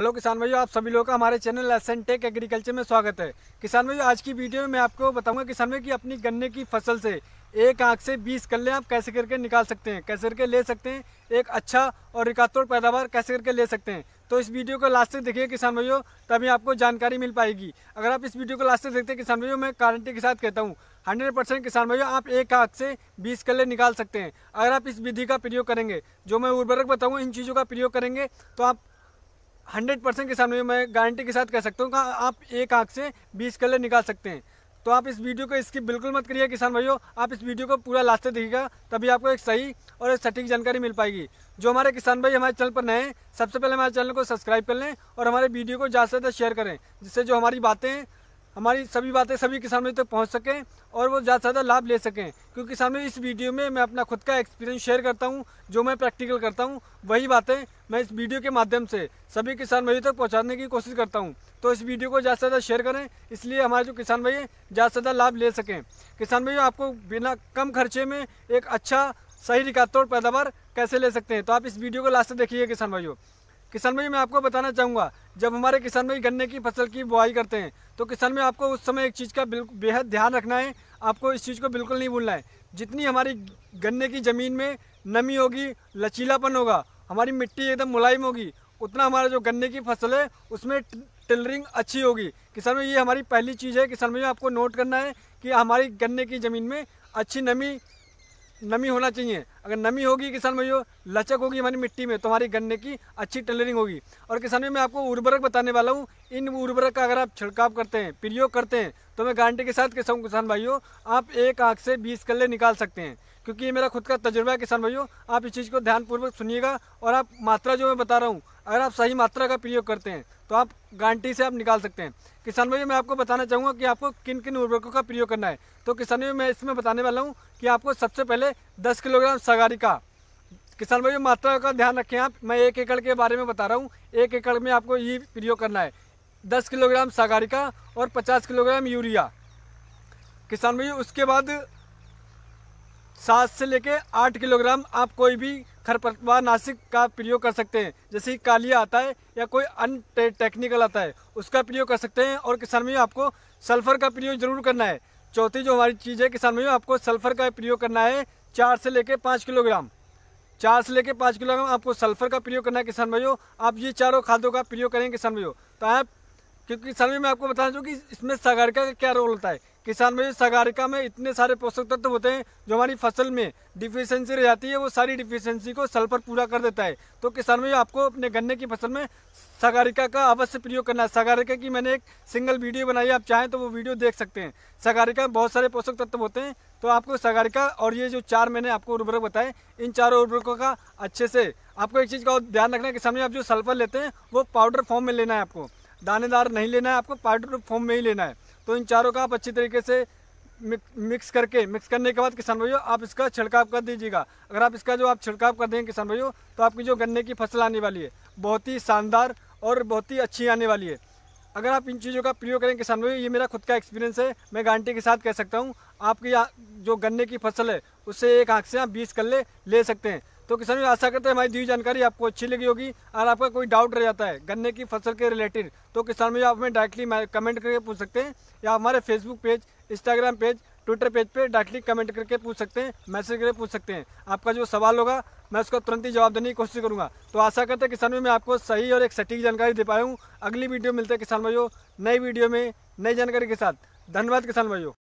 hello किसान भाइयों आप सभी लोगों का हमारे channel S N tech agriculture में स्वागत है किसान भाइयों आज की वीडियो में मैं आपको बताऊंगा किसान भाई कि अपनी गन्ने की फसल से एक आंख से बीस कल्ले आप कैसे करके निकाल सकते हैं कैसे करके ले सकते हैं एक अच्छा और रिकातोड़ पैदावार कैसे करके ले सकते हैं तो इस वीडियो को लास्ट तक देखिए किसान भाइयों तभी आपको जानकारी मिल पाएगी अगर आप इस वीडियो को लास्ट तक देखते हैं किसान भाइयों मैं गारंटी के साथ कहता हूँ हंड्रेड परसेंट किसान भाइयों आप एक आग से बीस कल्ले निकाल सकते हैं अगर आप इस विधि का प्रयोग करेंगे जो मैं उर्वरक बताऊँ इन चीज़ों का प्रयोग करेंगे तो आप हंड्रेड परसेंट के सामने मैं गारंटी के साथ कह सकता हूँ आप एक आँख से बीस कलर निकाल सकते हैं तो आप इस वीडियो को इसकी बिल्कुल मत करिए किसान भाइयों आप इस वीडियो को पूरा लास्ट तक देखिएगा तभी आपको एक सही और एक सटीक जानकारी मिल पाएगी जो हमारे किसान भाई हमारे चैनल पर नए हैं सबसे पहले हमारे चैनल को सब्सक्राइब कर लें और हमारे वीडियो को ज़्यादा से ज़्यादा शेयर करें जिससे जो हमारी बातें हैं हमारी सभी बातें सभी किसान भाई तक पहुंच सकें और वो ज़्यादा से ज़्यादा लाभ ले सकें क्योंकि किसान भाई इस वीडियो में मैं अपना खुद का एक्सपीरियंस शेयर करता हूं जो मैं प्रैक्टिकल करता हूं वही बातें मैं इस वीडियो के माध्यम से सभी किसान भाइयों तक पहुंचाने की कोशिश करता हूं तो इस वीडियो को ज़्यादा से ज़्यादा शेयर करें इसलिए हमारे जो किसान भाई हैं ज़्यादा से ज़्यादा लाभ ले सकें किसान भाई आपको बिना कम खर्चे में एक अच्छा सही रिकातोड़ पैदावार कैसे ले सकते हैं तो आप इस वीडियो को लास्ट तक देखिए किसान भाइयों किसान भाई मैं आपको बताना चाहूँगा जब हमारे किसान भाई गन्ने की फसल की बुआई करते हैं तो किसान में आपको उस समय एक चीज़ का बेहद ध्यान रखना है आपको इस चीज़ को बिल्कुल नहीं भूलना है जितनी हमारी गन्ने की ज़मीन में नमी होगी लचीलापन होगा हमारी मिट्टी एकदम मुलायम होगी उतना हमारा जो गन्ने की फसल है उसमें टिलरिंग अच्छी होगी किसान में ये हमारी पहली चीज़ है किसान में आपको नोट करना है कि हमारी गन्ने की ज़मीन में अच्छी नमी नमी होना चाहिए अगर नमी होगी किसान भाइयों लचक होगी हमारी मिट्टी में तो हमारी गन्ने की अच्छी टेलरिंग होगी और किसान भाई मैं आपको उर्वरक बताने वाला हूँ इन उर्वरक का अगर आप छिड़काव करते हैं प्रयोग करते हैं तो मैं गारंटी के साथ किसान किसान भाइयों आप एक आँख से बीस कल्ले निकाल सकते हैं क्योंकि ये मेरा खुद का तजुर्बा है किसान भाइयों आप इस चीज़ को ध्यानपूर्वक सुनिएगा और आप मात्रा जो मैं बता रहा हूँ अगर आप सही मात्रा का प्रयोग करते हैं तो आप गारंटी से आप निकाल सकते हैं किसान भाइयों मैं आपको बताना चाहूँगा कि आपको किन किन उर्वरकों का प्रयोग करना है तो किसान भाई मैं इसमें बताने वाला हूँ कि आपको सबसे पहले दस किलोग्राम सगारी का किसान भाई मात्रा का ध्यान रखें आप मैं एक एकड़ के बारे में बता रहा हूँ एक एकड़ में आपको ये प्रयोग करना है दस किलोग्राम सागारिका और पचास किलोग्राम यूरिया किसान भाई उसके बाद सात से लेके आठ किलोग्राम आप कोई भी खरपतवार नासिक का प्रयोग कर सकते हैं जैसे कालिया आता है या कोई अन टेक्निकल आता है उसका प्रयोग कर सकते हैं और किसान भाई आपको सल्फर का प्रयोग जरूर करना है चौथी जो हमारी चीज़ है किसान भाई आपको सल्फर का प्रयोग करना है चार से लेकर पाँच किलोग्राम चार से लेकर पाँच किलोग्राम आपको सल्फर का प्रयोग करना है किसान भाइयों आप ये चारों खादों का प्रयोग करें किसान भाइयों तो आप क्योंकि किसान भाई मैं आपको बताना दूँ कि इसमें सागरिका का क्या रोल होता है किसान में सगारिका में इतने सारे पोषक तत्व होते हैं जो हमारी फसल में डिफिशियंसी रह जाती है वो सारी डिफिशियंसी को सल्फर पूरा कर देता है तो किसान में आपको अपने गन्ने की फसल में सगारिका का अवश्य प्रयोग करना है सगारिका की मैंने एक सिंगल वीडियो बनाई आप चाहें तो वो वीडियो देख सकते हैं सगारिका में बहुत सारे पोषक तत्व होते हैं तो आपको सगारिका और ये जो चार मैंने आपको उर्वरक बताए इन चारों उर्वरकों का अच्छे से आपको एक चीज़ का ध्यान रखना है किसान आप जो सल्फर लेते हैं वो पाउडर फॉर्म में लेना है आपको दानेदार नहीं लेना है आपको पाउडर फॉर्म में ही लेना है तो इन चारों का आप अच्छी तरीके से मिक्स करके मिक्स करने के बाद किसान भाइयों आप इसका छिड़काव कर दीजिएगा अगर आप इसका जो आप छिड़काव कर देंगे किसान भाइयों तो आपकी जो गन्ने की फसल आने वाली है बहुत ही शानदार और बहुत ही अच्छी आने वाली है अगर आप इन चीज़ों का प्रयोग करें किसान भाइयों ये मेरा खुद का एक्सपीरियंस है मैं गारंटी के साथ कह सकता हूँ आपकी जो गन्ने की फसल है उससे एक आँख से आप बीस कल्ले ले सकते हैं तो किसान आशा करते हैं हमारी दी जानकारी आपको अच्छी लगी होगी अगर आपका कोई डाउट रह जाता है गन्ने की फसल के रिलेटेड तो किसान भाई आप हमें डायरेक्टली कमेंट करके पूछ सकते हैं या हमारे Facebook page Instagram page Twitter page पे डायरेक्टली कमेंट करके पूछ सकते हैं मैसेज करके पूछ सकते हैं आपका जो सवाल होगा मैं उसका तुरंत ही जवाब देने की कोशिश करूंगा तो आशा करते हैं किसान भाई मैं आपको सही और एक सटीक जानकारी दे पाया हूँ अगली वीडियो मिलते हैं किसान भाइयों नई वीडियो में नई जानकारी के साथ धन्यवाद किसान भाइयों